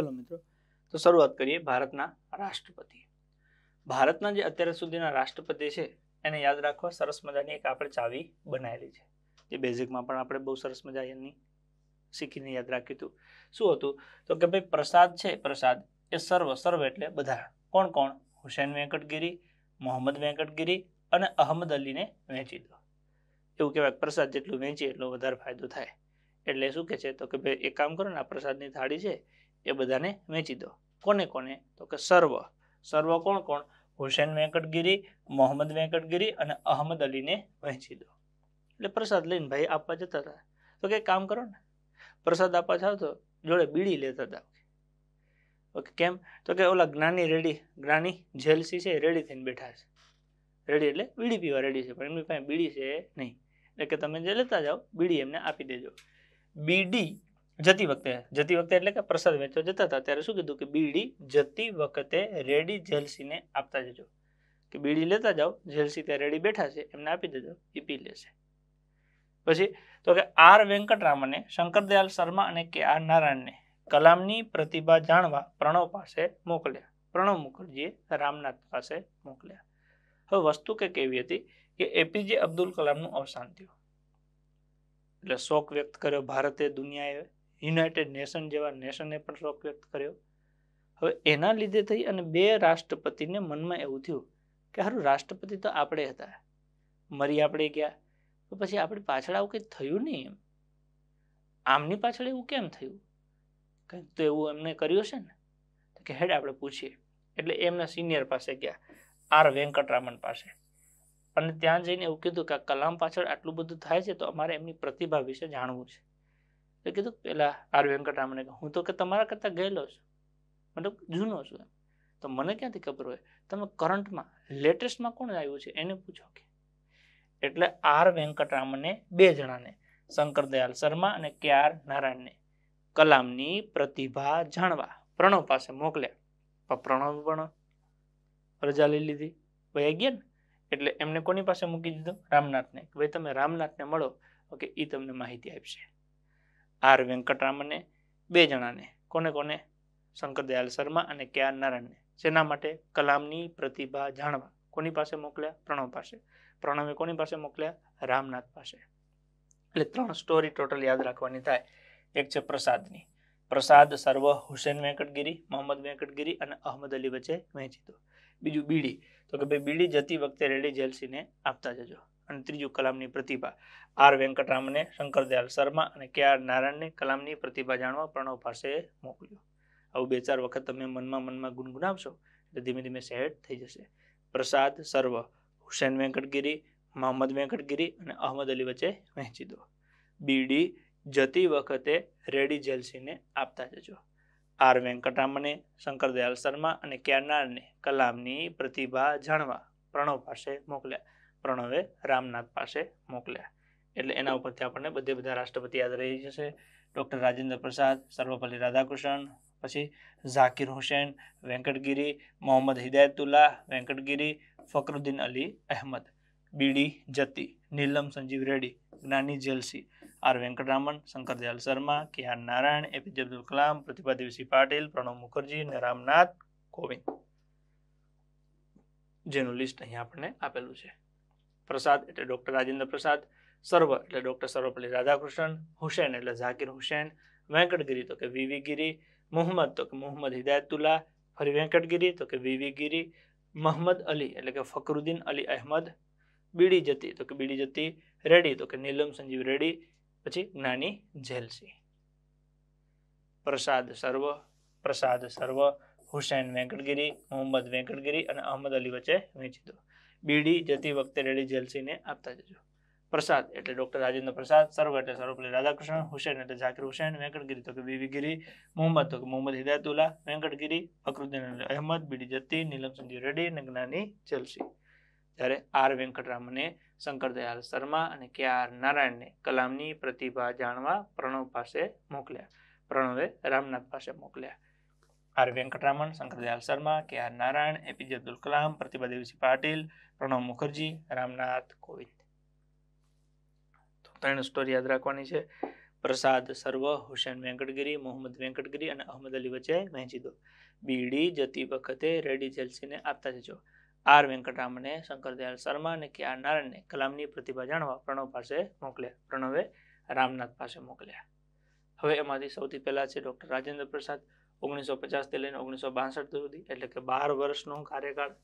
ચલો મિત્રો તો શરૂઆત કરીએ ભારતના રાષ્ટ્રપતિ ભારતના જે અત્યાર સુધીના રાષ્ટ્રપતિ છે એને યાદ રાખવા સરસ મજાની એક આપણે ચાવી બનાવેલી છે જે બેઝિકમાં પણ આપણે બહુ સરસ મજા એની શીખીને યાદ રાખ્યું હતું શું હતું તો કે ભાઈ પ્રસાદ છે પ્રસાદ એ સર્વ સર્વ એટલે બધા કોણ કોણ હુસેન વેંકટગીરી મોહમ્મદ વેંકટગીરી અને અહમદ અલીને વહેંચી દો એવું કહેવાય પ્રસાદ જેટલું વહેંચીએ એટલો વધારે ફાયદો થાય એટલે શું કે છે તો કે ભાઈ એક કામ કરો ને આ પ્રસાદની થાળી છે એ બધાને વેચી દો કોને કોને તો કે સર્વ સર્વ કોણ કોણ હુસેન વેંકટગીરી મોહમ્મદ વેંકટગીરી અને અહમદ અલીને વહેંચી દો એટલે પ્રસાદ લઈને ભાઈ આપવા જતા હતા તો કે કામ કરો ને પ્રસાદ આપવા જાઓ તો જોડે બીડી લેતા હતા ઓકે કેમ તો કે ઓલા જ્ઞાની રેડી જ્ઞાની જેલસી છે રેડી થઈને બેઠા છે રેડી એટલે બીડી પીવા રેડી છે પણ એમની પાસે બીડી છે નહીં એટલે કે તમે જે લેતા જાઓ બીડી એમને આપી દેજો બીડી જતી વખતે જતી વખતે એટલે કે પ્રસાદ વેચવા જતા હતા ત્યારે શું કીધું કે બીડી જતી વખતે રેડી જેલસીને આપતા જજો કે બીડી લેતા જાઓ જેલસી ત્યાં રેડી બેઠા છે એમને આપી દેજો એ પી લેશે પછી તો કે આર વેંકટરામને શંકરદયાલ શર્મા અને કે આર નારાયણને કલામની પ્રતિભા જાણવા પ્રણવ પાસે મોકલ્યા પ્રણવ મુખર્જીએ રામનાથ પાસે મોકલ્યા હવે વસ્તુ કે કેવી હતી કે એપીજે અબ્દુલ કલામનું અવસાન થયું એટલે શોક વ્યક્ત કર્યો ભારતે દુનિયાએ યુનાઇટેડ નેશન જેવા નેશને પણ શોક વ્યક્ત કર્યો હવે એના લીધે થઈ અને બે રાષ્ટ્રપતિને મનમાં એવું થયું કે સારું રાષ્ટ્રપતિ તો આપણે હતા મરી આપણે ગયા તો પછી આપણે પાછળ આવું કંઈ થયું નહીં એમ આમની પાછળ એવું કેમ થયું કંઈક તો એવું એમને કર્યું છે ને તો કે હેડ આપણે પૂછીએ એટલે એમના સિનિયર પાસે ગયા આર વેંકટરામન પાસે અને ત્યાં જઈને એવું કીધું કે કલામ પાછળ આટલું બધું થાય છે તો અમારે એમની પ્રતિભા વિશે જાણવું છે તો કીધું પેલા આર વેંકટરામને હું તો કે તમારા કરતાં ગયેલો છું મતલબ જૂનો છું એમ તો મને ક્યાંથી ખબર હોય તમે કરંટમાં લેટેસ્ટમાં કોણ આવ્યું છે એને પૂછો કે એટલે આર વેંકટરામને બે જણાને શંકર દયાલ શર્મા અને કે આર નારાયણને કલામની પ્રતિભા જાણવા પ્રણવ પાસે મોકલ્યા પ્રણવ પણ રજા લઈ લીધી ભાઈ ગયા ને એટલે એમને કોની પાસે મૂકી દીધો રામનાથને ભાઈ તમે રામનાથને મળો ઓકે એ તમને માહિતી આપશે આર વેંકટરામને બે જણાને કોને કોને શંકરદયાલ શર્મા અને કે આર નારાયણને જેના માટે કલામની પ્રતિભા જાણવા કોની પાસે મોકલ્યા પ્રણવ પાસે પ્રણવે કોની પાસે મોકલ્યા રામનાથ પાસે એટલે ત્રણ સ્ટોરી ટોટલ યાદ રાખવાની થાય એક છે પ્રસાદની પ્રસાદ સર્વ હુસેન વેંકટગીરી મોહમ્મદ વેંકટગીરી અને અહમદ અલી વચ્ચે વહેંચી દો બીજું બીડી તો કે ભાઈ બીડી જતી વખતે રેડી જેલસીને આપતા જજો અને ત્રીજું કલામની પ્રતિભા આર વેંકટરામને શંકરદયાલ શર્મા અને કે આર નારાયણને કલામની પ્રતિભા જાણવા પ્રણવ પાસે મોકલ્યો આવું બે ચાર વખત તમે મનમાં મનમાં ગુનગુનાવશો એટલે ધીમે ધીમે સેટ થઈ જશે પ્રસાદ સર્વ હુસેન વેંકટગીરી મોહમ્મદ વેંકટગીરી અને અહમદ અલી વચ્ચે વહેંચી દો બીડી જતી વખતે રેડી જેલસીને આપતા જજો આર વેંકટરામને શંકરદયાલ શર્મા અને કેનારને કલામની પ્રતિભા જાણવા પ્રણવ પાસે મોકલ્યા પ્રણવે રામનાથ પાસે મોકલ્યા એટલે એના ઉપરથી આપણને બધે બધા રાષ્ટ્રપતિ યાદ રહી જશે ડૉક્ટર રાજેન્દ્ર પ્રસાદ સર્વપલ્લી રાધાકૃષ્ણન પછી ઝાકીર હુસેન વેંકટગીરી મોહમ્મદ હિદાયતુલ્લા વેંકટગીરી ફકરુદ્દીન અલી અહેમદ બીડી જતી નીલમ સંજીવ રેડ્ડી જ્ઞાની jealousy R વેંકટરામન શંકરદયાલ Sharma K R Narayanan APJ Abdul Kalam પ્રતિભા દેવસિંહ પાટીલ પ્રણવ મુખર્જી અને રામનાથ કોવિંદ જેનું લિસ્ટ અહીંયા આપણને આપેલું છે પ્રસાદ એટલે ડૉક્ટર રાજેન્દ્ર પ્રસાદ સર્વ એટલે ડૉક્ટર સર્વપલ્લી રાધાકૃષ્ણન હુસેન એટલે ઝાકીર હુસેન વેંકટગીરી તો કે વીવી ગીરી મોહમ્મદ તો કે મોહમ્મદ હિદાયતુલ્લા ફરી વેંકટગીરી તો કે વીવી ગીરી મહમદ અલી એટલે કે ફકરુદ્દીન અલી અહેમદ બીડી જતી તો કે બીડી જતી રેડી તો કે નીલમ સંજીવ રેડી પછી જ્ઞાની જેલસી પ્રસાદ સર્વ પ્રસાદ સર્વ હુસેન વેંકટગીરી મોહમ્મદ વેંકટગીરી અને અહમદ અલી વચ્ચે વેચી દો બીડી જતી વખતે રેડી જેલસીને આપતા જજો પ્રસાદ એટલે ડૉક્ટર રાજેન્દ્ર પ્રસાદ સર્વ એટલે સર્વપલ્લી રાધાકૃષ્ણ હુસેન એટલે ઝાકીર હુસેન વેંકટગીરી તો કે બીવીગીરી મોહમ્મદ તો કે મોહમ્મદ હિદાયતુલ્લા વેંકટગીરી અકરુદ્દીન અહેમદ બીડી જતી નીલમસિંહજી રેડ્ડી અને જ્ઞાની જેલસી જ્યારે આર વેંકટરામને શંકર દયાલ શર્મા અને કે આર નારાયણને કલામની પ્રતિભા જાણવા પ્રણવ પાસે મોકલ્યા પ્રણવે રામનાથ પાસે મોકલ્યા R વેંકટરામન Dayal Sharma K R Narayanan APJ Abdul Kalam Pratibha Devisingh Patil Pranab Mukherjee Ramnath Kovind તો ત્રણ સ્ટોરી યાદ રાખવાની છે પ્રસાદ સર્વ હુસેન વેંકટગીરી મોહમ્મદ વેંકટગીરી અને અહમદ અલી વચ્ચે વહેંચી દો બીડી જતી વખતે રેડી જેલસીને આપતા જજો આર વેંકટરામને શંકરદયાલ શર્મા અને કે આર નારાયણને કલામની પ્રતિભા જાણવા પ્રણવ પાસે મોકલ્યા પ્રણવે રામનાથ પાસે મોકલ્યા હવે એમાંથી સૌથી પહેલાં છે ડૉક્ટર રાજેન્દ્ર પ્રસાદ ઓગણીસો પચાસથી લઈને ઓગણીસો બાસઠ સુધી એટલે કે બાર વર્ષનો કાર્યકાળ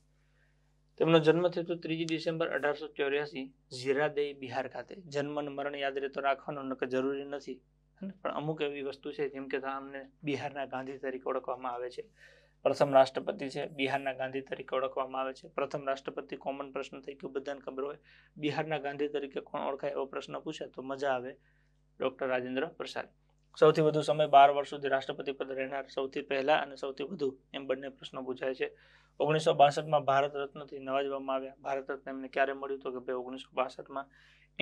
તેમનો જન્મ થયો ત્રીજી ડિસેમ્બર અઢારસો ચોર્યાસી ઝીરાદેઈ બિહાર ખાતે જન્મ અને મરણ યાદ રહેતો રાખવાનો નક્કી જરૂરી નથી પણ અમુક એવી વસ્તુ છે જેમ કે અમને બિહારના ગાંધી તરીકે ઓળખવામાં આવે છે પ્રથમ રાષ્ટ્રપતિ છે બિહારના ગાંધી તરીકે ઓળખવામાં આવે છે પ્રથમ રાષ્ટ્રપતિ કોમન પ્રશ્ન થઈ ગયો બધાને ખબર હોય બિહારના ગાંધી તરીકે કોણ ઓળખાય એવો પ્રશ્ન પૂછે તો મજા આવે ડૉક્ટર રાજેન્દ્ર પ્રસાદ સૌથી વધુ સમય બાર વર્ષ સુધી રાષ્ટ્રપતિ પદ રહેનાર સૌથી પહેલા અને સૌથી વધુ એમ બંને પ્રશ્નો પૂછાય છે ઓગણીસો બાસઠમાં ભારત રત્નથી નવાજવામાં આવ્યા ભારત રત્ન એમને ક્યારે મળ્યું તો કે ભાઈ ઓગણીસો બાસઠમાં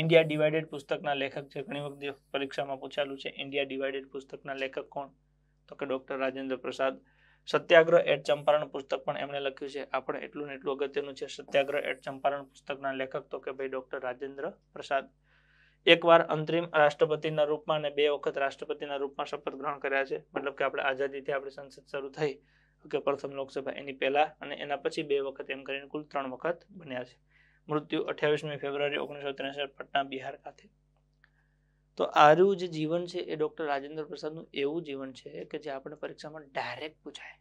ઇન્ડિયા ડિવાઇડેડ પુસ્તકના લેખક છે ઘણી વખત પરીક્ષામાં પૂછાયેલું છે ઇન્ડિયા ડિવાઇડેડ પુસ્તકના લેખક કોણ તો કે ડૉક્ટર રાજેન્દ્ર પ્રસાદ સત્યાગ્રહ એટ ચંપારણ પુસ્તક પણ એમણે લખ્યું છે આપણે એટલું ને એટલું અગત્યનું છે સત્યાગ્રહ એટ ચંપારણ પુસ્તકના લેખક તો કે ભાઈ ડૉક્ટર રાજેન્દ્ર પ્રસાદ એકવાર અંતરિમ રાષ્ટ્રપતિના રૂપમાં અને બે વખત રાષ્ટ્રપતિના રૂપમાં શપથ ગ્રહણ કર્યા છે મતલબ કે આપણે આઝાદીથી આપણી સંસદ શરૂ થઈ કે પ્રથમ લોકસભા એની પહેલાં અને એના પછી બે વખત એમ કરીને કુલ ત્રણ વખત બન્યા છે મૃત્યુ અઠ્યાવીસમી ફેબ્રુઆરી ઓગણીસો ત્રેસઠ પટના બિહાર ખાતે તો આરું જે જીવન છે એ ડૉક્ટર રાજેન્દ્ર પ્રસાદનું એવું જીવન છે કે જે આપણે પરીક્ષામાં ડાયરેક્ટ પૂછાય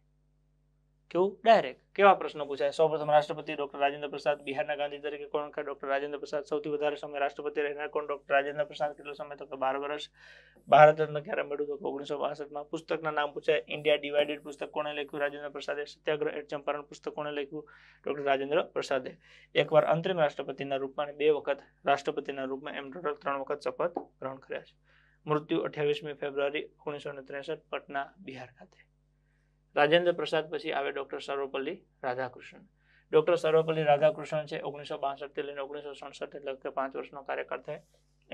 કેવું ડાયરેક્ટ કેવા પ્રશ્નો પૂછાય સૌપ્રથમ રાષ્ટ્રપતિ ડોક્ટર રાજેન્દ્ર પ્રસાદ બિહારના ગાંધી તરીકે કોણ કે ડોક્ટર રાજેન્દ્ર પ્રસાદ સૌથી વધારે સમય રાષ્ટ્રપતિ રહેનાર કોણ ડોક્ટર રાજેન્દ્ર પ્રસાદ કેટલો સમય તો કે બાર વર્ષ ભારત રત્ન ક્યારે મળ્યું તો ઓગણીસો બાસઠમાં પુસ્તકના નામ પૂછાય ઇન્ડિયા ડિવાઇડેડ પુસ્તક કોણે લખ્યું રાજેન્દ્ર પ્રસાદે સત્યાગ્રહ એટ ચંપારણ પુસ્તક કોણે લખ્યું ડોક્ટર રાજેન્દ્ર પ્રસાદે એકવાર અંતરિમ રાષ્ટ્રપતિના રૂપમાં અને બે વખત રાષ્ટ્રપતિના રૂપમાં એમ ટોટલ ત્રણ વખત શપથ ગ્રહણ કર્યા છે મૃત્યુ અઠ્યાવીસમી ફેબ્રુઆરી ઓગણીસો ને ત્રેસઠ પટના બિહાર ખાતે રાજેન્દ્ર પ્રસાદ પછી આવે ડૉક્ટર સર્વપલ્લી રાધાકૃષ્ણન ડૉક્ટર સર્વપલ્લી રાધાકૃષ્ણન છે ઓગણીસો બાસઠથી લઈને ઓગણીસો સડસઠ એટલે કે પાંચ વર્ષનો કાર્યકર થાય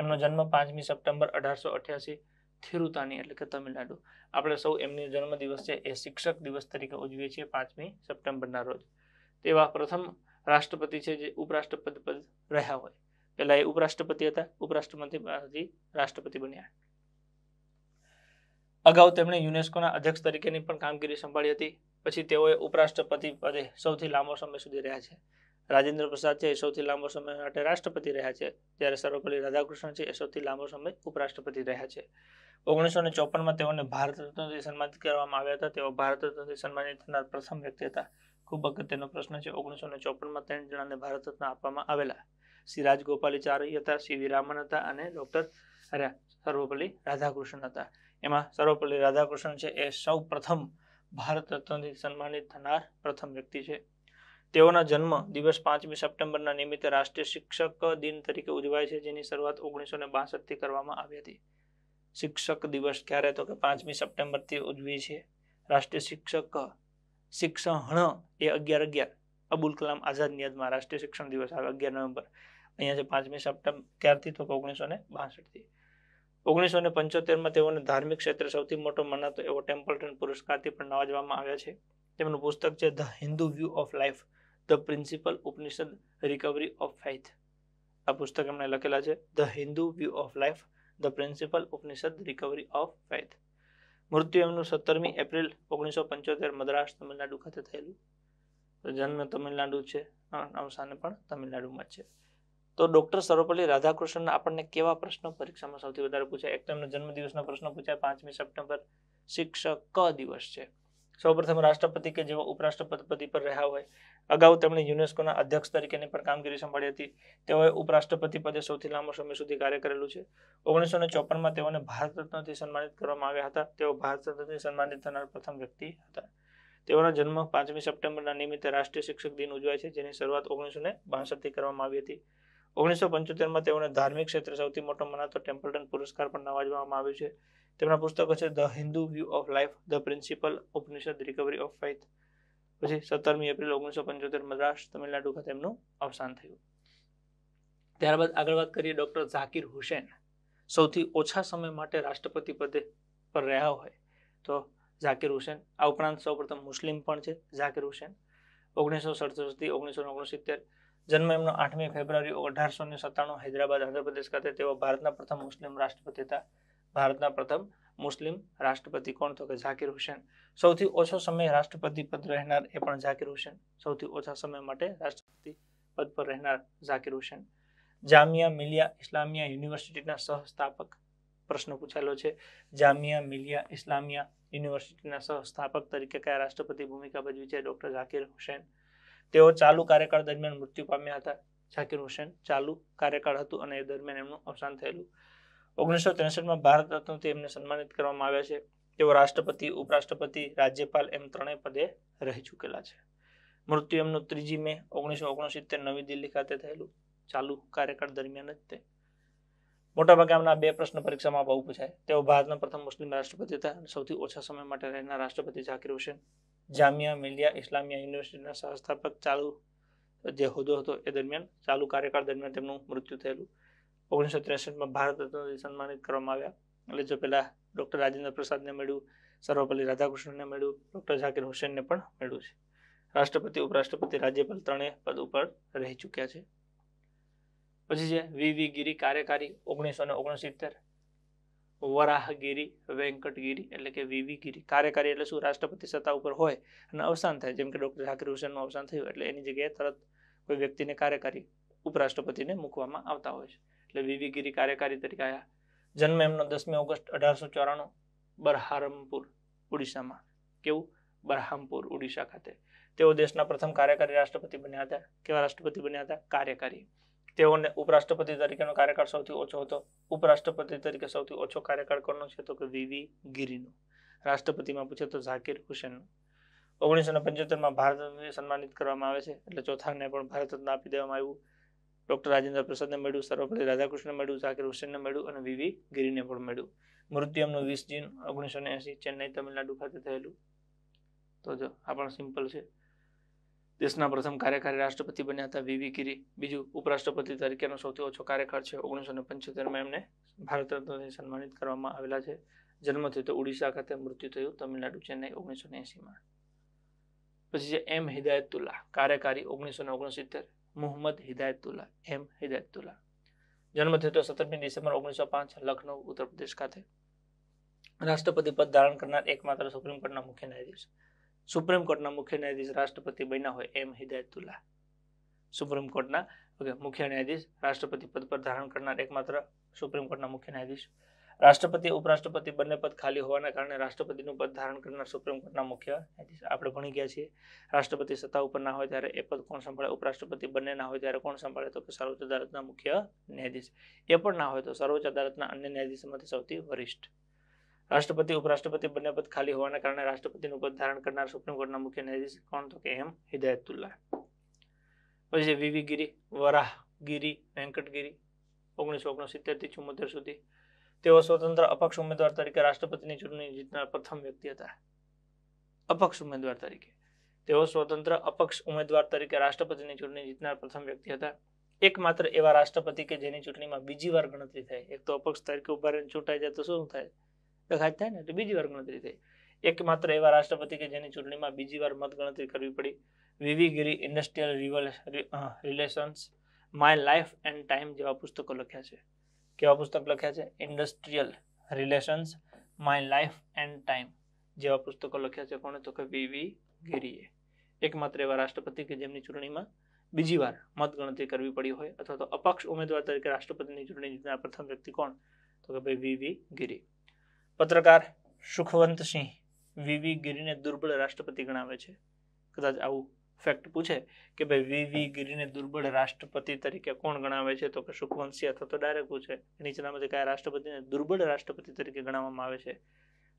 એમનો જન્મ પાંચમી સપ્ટેમ્બર અઢારસો અઠ્યાસી થિરુતાની એટલે કે તમિલનાડુ આપણે સૌ એમની જન્મદિવસ છે એ શિક્ષક દિવસ તરીકે ઉજવીએ છીએ પાંચમી સપ્ટેમ્બરના રોજ તેવા પ્રથમ રાષ્ટ્રપતિ છે જે ઉપરાષ્ટ્રપતિ પદ રહ્યા હોય પહેલાં એ ઉપરાષ્ટ્રપતિ હતા ઉપરાષ્ટ્રપતિ રાષ્ટ્રપતિ બન્યા અગાઉ તેમણે યુનેસ્કોના અધ્યક્ષ તરીકેની પણ કામગીરી સંભાળી હતી પછી તેઓએ ઉપરાષ્ટ્રપતિ પદે સૌથી લાંબો સમય સુધી રહ્યા છે રાજેન્દ્ર પ્રસાદ છે એ સૌથી લાંબો સમય માટે રાષ્ટ્રપતિ રહ્યા છે જ્યારે સર્વપલ્લી રાધાકૃષ્ણ છે એ સૌથી લાંબો સમય ઉપરાષ્ટ્રપતિ રહ્યા છે ઓગણીસો ને ચોપનમાં તેઓને ભારત રત્નથી સન્માનિત કરવામાં આવ્યા હતા તેઓ ભારત રત્નથી સન્માનિત થનાર પ્રથમ વ્યક્તિ હતા ખૂબ અગત્યનો પ્રશ્ન છે ઓગણીસો ને ચોપનમાં ત્રણ જણાને ભારત રત્ન આપવામાં આવેલા સિરાજ ગોપાલાચારી હતા શ્રી રામન હતા અને ડૉક્ટર સર્વપલ્લી રાધાકૃષ્ણ હતા એમાં સર્વપલ્લી રાધાકૃષ્ણ છે એ સૌ પ્રથમ ભારત રત્નથી સન્માનિત થનાર પ્રથમ વ્યક્તિ છે તેઓના જન્મ દિવસ પાંચમી સપ્ટેમ્બરના નિમિત્તે રાષ્ટ્રીય શિક્ષક દિન તરીકે ઉજવાય છે જેની શરૂઆત ઓગણીસો ને બાસઠથી કરવામાં આવી હતી શિક્ષક દિવસ ક્યારે તો કે પાંચમી સપ્ટેમ્બરથી ઉજવી છે રાષ્ટ્રીય શિક્ષક શિક્ષણ એ અગિયાર અગિયાર અબુલ કલામ આઝાદ યાદમાં રાષ્ટ્રીય શિક્ષણ દિવસ આવે અગિયાર નવેમ્બર અહીંયા છે પાંચમી સપ્ટેમ્બર ક્યારથી તો ઓગણીસો ને બાસઠથી ઓગણીસો ને પંચોતેરમાં તેઓને ધાર્મિક ક્ષેત્રે સૌથી મોટો મનાતો એવો ટેમ્પલટન પુરસ્કારથી પણ નવાજવામાં આવ્યા છે તેમનું પુસ્તક છે the Hindu view of life the principal Upanishad recovery of faith આ પુસ્તક એમણે લખેલા છે the Hindu view of life the principal Upanishad recovery of faith મૃત્યુ એમનું સત્તરમી એપ્રિલ ઓગણીસો પંચોતેર મદ્રાસ તમિલનાડુ ખાતે થયેલું જન્મ તમિલનાડુ છે અવસાન પણ તમિલનાડુમાં જ છે તો ડોક્ટર સર્વપલ્લી રાધાકૃષ્ણન આપણને કેવા પ્રશ્નો પરીક્ષામાં સૌથી વધારે પૂછાય એક તો એમનો જન્મદિવસનો પ્રશ્ન પૂછાય પાંચમી સપ્ટેમ્બર શિક્ષક દિવસ છે સૌપ્રથમ રાષ્ટ્રપતિ કે જેઓ ઉપરાષ્ટ્રપતિ પર રહ્યા હોય અગાઉ તેમણે યુનેસ્કોના અધ્યક્ષ તરીકેની પણ કામગીરી સંભાળી હતી તેઓએ ઉપરાષ્ટ્રપતિ પદે સૌથી લાંબો સમય સુધી કાર્ય કરેલું છે ઓગણીસો ને ચોપનમાં તેઓને ભારત રત્નથી સન્માનિત કરવામાં આવ્યા હતા તેઓ ભારત રત્નથી સન્માનિત થનાર પ્રથમ વ્યક્તિ હતા તેઓનો જન્મ પાંચમી સપ્ટેમ્બરના નિમિત્તે રાષ્ટ્રીય શિક્ષક દિન ઉજવાય છે જેની શરૂઆત ઓગણીસો ને બાસઠથી કરવામાં આવી હતી ઓગણીસો પંચોતેરમાં તેઓને ધાર્મિક ક્ષેત્રે સૌથી મોટો મનાતો ટેમ્પલટન પુરસ્કાર પણ નવાજવામાં આવ્યું છે તેમના પુસ્તકો છે the Hindu view of life the principal Upanishad recovery of faith પછી સત્તરમી એપ્રિલ ઓગણીસો પંચોતેર મદ્રાસ તમિલનાડુ ખાતે એમનું અવસાન થયું ત્યારબાદ આગળ વાત કરીએ ડૉક્ટર ઝાકીર હુસેન સૌથી ઓછા સમય માટે રાષ્ટ્રપતિ પદે પર રહ્યા હોય તો ઝાકીર હુસેન આ ઉપરાંત સૌપ્રથમ મુસ્લિમ પણ છે ઝાકીર હુસેન ઓગણીસો સડસઠથી ઓગણીસો ઓગણસિત્તેર જન્મ એમનો આઠમી ફેબ્રુઆરી અઢારસો ને સત્તાણું હૈદરાબાદ આંધ્રપ્રદેશ ખાતે તેઓ ભારતના પ્રથમ મુસ્લિમ રાષ્ટ્રપતિ હતા ભારતના પ્રથમ મુસ્લિમ રાષ્ટ્રપતિ કોણ તો કે ઝાકિર હુસેન સૌથી ઓછો સમય રાષ્ટ્રપતિ પદ રહેનાર એ પણ ઝાકિર હુસેન સૌથી ઓછા સમય માટે રાષ્ટ્રપતિ પદ પર રહેનાર ઝાકિર હુસેન જામિયા મિલિયા ઇસ્લામિયા યુનિવર્સિટીના સહસ્થાપક પ્રશ્ન પૂછાયેલો છે જામિયા મિલિયા ઇસ્લામિયા યુનિવર્સિટીના સહસ્થાપક તરીકે કયા રાષ્ટ્રપતિ ભૂમિકા ભજવી છે ડોક્ટર ઝાકિર હુસેન તેઓ ચાલુ કાર્યકાળ દરમિયાન મૃત્યુ પામ્યા હતા ઝાકીર હુસેન ચાલુ કાર્યકાળ હતું અને એ દરમિયાન એમનું અવસાન થયેલું ઓગણીસો ત્રેસઠમાં ભારત રત્નથી એમને સન્માનિત કરવામાં આવ્યા છે તેઓ રાષ્ટ્રપતિ ઉપરાષ્ટ્રપતિ રાજ્યપાલ એમ ત્રણેય પદે રહી ચૂકેલા છે મૃત્યુ એમનું ત્રીજી મે ઓગણીસો ઓગણસિત્તેર નવી દિલ્હી ખાતે થયેલું ચાલુ કાર્યકાળ દરમિયાન જ તે મોટાભાગે આમના બે પ્રશ્ન પરીક્ષામાં બહુ પૂછાય તેઓ ભારતના પ્રથમ મુસ્લિમ રાષ્ટ્રપતિ હતા સૌથી ઓછા સમય માટે રહેનાર રાષ્ટ્રપતિ ઝાકીર હુસેન જામિયા મિલિયા ઇસ્લામિયા યુનિવર્સિટીના સહસ્થાપક ચાલુ જે હોદ્દો હતો એ દરમિયાન ચાલુ કાર્યકાળ દરમિયાન તેમનું મૃત્યુ થયેલું ઓગણીસો ત્રેસઠમાં ભારત રત્નથી સન્માનિત કરવામાં આવ્યા એટલે જો પહેલાં ડૉક્ટર રાજેન્દ્ર પ્રસાદને મળ્યું સર્વપલ્લી રાધાકૃષ્ણને મળ્યું ડૉક્ટર ઝાકિર હુસેનને પણ મળ્યું છે રાષ્ટ્રપતિ ઉપરાષ્ટ્રપતિ રાજ્યપાલ ત્રણેય પદ ઉપર રહી ચૂક્યા છે પછી છે વી વી ગિરી કાર્યકારી ઓગણીસો ને ઓગણસિત્તેર વરાહગીરી વેંકટગીરી એટલે કે વીવીગીરી કાર્યકારી એટલે શું રાષ્ટ્રપતિ સત્તા ઉપર હોય અને અવસાન થાય જેમ કે ડૉક્ટર ઝાકીર હુસેનનું અવસાન થયું એટલે એની જગ્યાએ તરત કોઈ વ્યક્તિને કાર્યકારી ઉપરાષ્ટ્રપતિને મૂકવામાં આવતા હોય છે એટલે વીવીગીરી કાર્યકારી તરીકે આવ્યા જન્મ એમનો દસમી ઓગસ્ટ અઢારસો ચોરાણું બરહારમપુર ઓડિશામાં કેવું બરહામપુર ઓડિશા ખાતે તેઓ દેશના પ્રથમ કાર્યકારી રાષ્ટ્રપતિ બન્યા હતા કેવા રાષ્ટ્રપતિ બન્યા હતા કાર્યકારી તેઓને ઉપરાષ્ટ્રપતિ તરીકેનો કાર્યકાળ સૌથી ઓછો હતો ઉપરાષ્ટ્રપતિ તરીકે સૌથી ઓછો કાર્યકાળ કોનો છે તો કે વીવી ગિરીનો રાષ્ટ્રપતિમાં પૂછે તો ઝાકિર હુસેનનો ઓગણીસો ને પંચોતેરમાં ભારતને સન્માનિત કરવામાં આવે છે એટલે ચોથાને પણ ભારત રત્ન આપી દેવામાં આવ્યું ડૉક્ટર રાજેન્દ્ર પ્રસાદને મળ્યું સર્વપલ્લી રાધાકૃષ્ણને મળ્યું ઝાકિર હુસેનને મળ્યું અને વીવી ગિરીને પણ મળ્યું મૃત્યુમનું વીસ જીન ઓગણીસો ને એંસી ચેન્નઈ તમિલનાડુ ખાતે થયેલું તો જો આ પણ સિમ્પલ છે દેશના પ્રથમ કાર્યકારી રાષ્ટ્રપતિ બન્યા હતા વીવી કિરી બીજું ઉપરાષ્ટ્રપતિ તરીકેનો સૌથી ઓછો કાર્યકાળ છે ઓગણીસો ને પંચોતેરમાં એમને ભારત રત્નથી સન્માનિત કરવામાં આવેલા છે જન્મ થયો તો ઓડિશા ખાતે મૃત્યુ થયું તમિલનાડુ ચેન્નાઈ ઓગણીસો ને એંસીમાં પછી છે એમ હિદાયતુલ્લા કાર્યકારી ઓગણીસો ને ઓગણસિત્તેર મોહમ્મદ હિદાયતુલ્લા એમ હિદાયતુલ્લા જન્મ થયો તો સત્તરમી ડિસેમ્બર ઓગણીસો પાંચ લખનઉ ઉત્તર પ્રદેશ ખાતે રાષ્ટ્રપતિ પદ ધારણ કરનાર એકમાત્ર સુપ્રીમ કોર્ટના મુખ્ય ન્યાયાધીશ સુપ્રીમ કોર્ટના મુખ્ય ન્યાયાધીશ રાષ્ટ્રપતિ બન્યા હોય એમ હિદાયતુલ્લા સુપ્રીમ કોર્ટના મુખ્ય ન્યાયાધીશ રાષ્ટ્રપતિ પદ પર ધારણ કરનાર એકમાત્ર સુપ્રીમ કોર્ટના મુખ્ય ન્યાયાધીશ રાષ્ટ્રપતિ ઉપરાષ્ટ્રપતિ બંને પદ ખાલી હોવાના કારણે રાષ્ટ્રપતિનું પદ ધારણ કરનાર સુપ્રીમ કોર્ટના મુખ્ય ન્યાયાધીશ આપણે ભણી ગયા છીએ રાષ્ટ્રપતિ સત્તા ઉપર ના હોય ત્યારે એ પદ કોણ સંભાળે ઉપરાષ્ટ્રપતિ બંને ના હોય ત્યારે કોણ સંભાળે તો કે સર્વોચ્ચ અદાલતના મુખ્ય ન્યાયાધીશ એ પણ ના હોય તો સર્વોચ્ચ અદાલતના અન્ય ન્યાયાધીશોમાંથી સૌથી વરિષ્ઠ રાષ્ટ્રપતિ ઉપરાષ્ટ્રપતિ બંને પદ ખાલી હોવાના કારણે રાષ્ટ્રપતિનું પદ ધારણ કરનાર સુપ્રીમ કોર્ટના મુખ્ય ન્યાયાધીશ કોણ તો કે એમ હિદાયતુલ્લાહ પછી છે વીવી ગિરી વરાહગીરી વેંકટગીરી ઓગણીસો થી ચુમ્મોતેર સુધી તેઓ સ્વતંત્ર અપક્ષ ઉમેદવાર તરીકે રાષ્ટ્રપતિની ચૂંટણી જીતનાર પ્રથમ વ્યક્તિ હતા અપક્ષ ઉમેદવાર તરીકે તેઓ સ્વતંત્ર અપક્ષ ઉમેદવાર તરીકે રાષ્ટ્રપતિની ચૂંટણી જીતનાર પ્રથમ વ્યક્તિ હતા એકમાત્ર એવા રાષ્ટ્રપતિ કે જેની ચૂંટણીમાં બીજી વાર ગણતરી થાય એક તો અપક્ષ તરીકે ઉભા રહીને ચૂંટાઈ જાય તો શું થાય ડઘાજ થાય ને એટલે બીજી વાર ગણતરી થઈ એકમાત્ર એવા રાષ્ટ્રપતિ કે જેની ચૂંટણીમાં બીજી વાર મતગણતરી કરવી પડી વિવીગીરી industrial relations my life end time જેવા પુસ્તકો લખ્યા છે કેવા પુસ્તક લખ્યા છે industrial relations my life end time જેવા પુસ્તકો લખ્યા છે કોણે તો કે વીવી ગીરીએ એકમાત્ર એવા રાષ્ટ્રપતિ કે જેમની ચૂંટણીમાં બીજી વાર મતગણતરી કરવી પડી હોય અથવા તો અપક્ષ ઉમેદવાર તરીકે રાષ્ટ્રપતિની ચૂંટણી જીતનાર પ્રથમ વ્યક્તિ કોણ તો કે ભાઈ વીવી ગીરી પત્રકાર સુખવંતસિંહ વીવી ગિરીને દુર્બળ રાષ્ટ્રપતિ ગણાવે છે કદાચ આવું ફેક્ટ પૂછે કે ભાઈ વીવી ગિરીને દુર્બળ રાષ્ટ્રપતિ તરીકે કોણ ગણાવે છે તો કે સુખવંશી અથવા તો ડાયરેક્ટ પૂછે નીચેનામાંથી કયા રાષ્ટ્રપતિને દુર્બળ રાષ્ટ્રપતિ તરીકે ગણાવવામાં આવે છે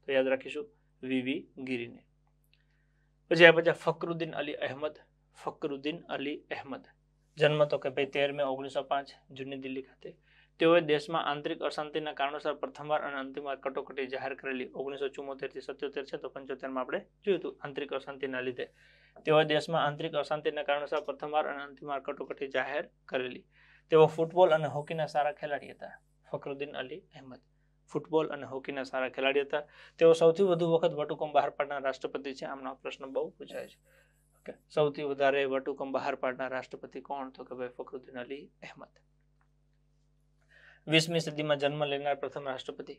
તો યાદ રાખીશું વીવી ગિરીને પછી આ પછી ફકરુદ્દીન અલી અહેમદ ફકરુદ્દીન અલી અહેમદ જન્મ તો કે ભાઈ તેર મે ઓગણીસો પાંચ જૂની દિલ્હી ખાતે તેઓએ દેશમાં આંતરિક અશાંતિના કારણોસર પ્રથમવાર અને અંતિમવાર કટોકટી જાહેર કરેલી ઓગણીસો ચુમ્મોતેરથી સત્યોતેર છે તો પંચોતેરમાં આપણે જોયું હતું આંતરિક અશાંતિના લીધે તેઓએ દેશમાં આંતરિક અશાંતિના કારણોસર પ્રથમવાર અને અંતિમવાર કટોકટી જાહેર કરેલી તેઓ ફૂટબોલ અને હોકીના સારા ખેલાડી હતા ફકરુદ્દીન અલી અહેમદ ફૂટબોલ અને હોકીના સારા ખેલાડી હતા તેઓ સૌથી વધુ વખત વટુકંપ બહાર પાડનાર રાષ્ટ્રપતિ છે આમનો પ્રશ્ન બહુ પૂછાય છે ઓકે સૌથી વધારે વટુકંપ બહાર પાડનાર રાષ્ટ્રપતિ કોણ તો કે ભાઈ ફકરુદ્દીન અલી અહેમદ વીસમી સદીમાં જન્મ લેનાર પ્રથમ રાષ્ટ્રપતિ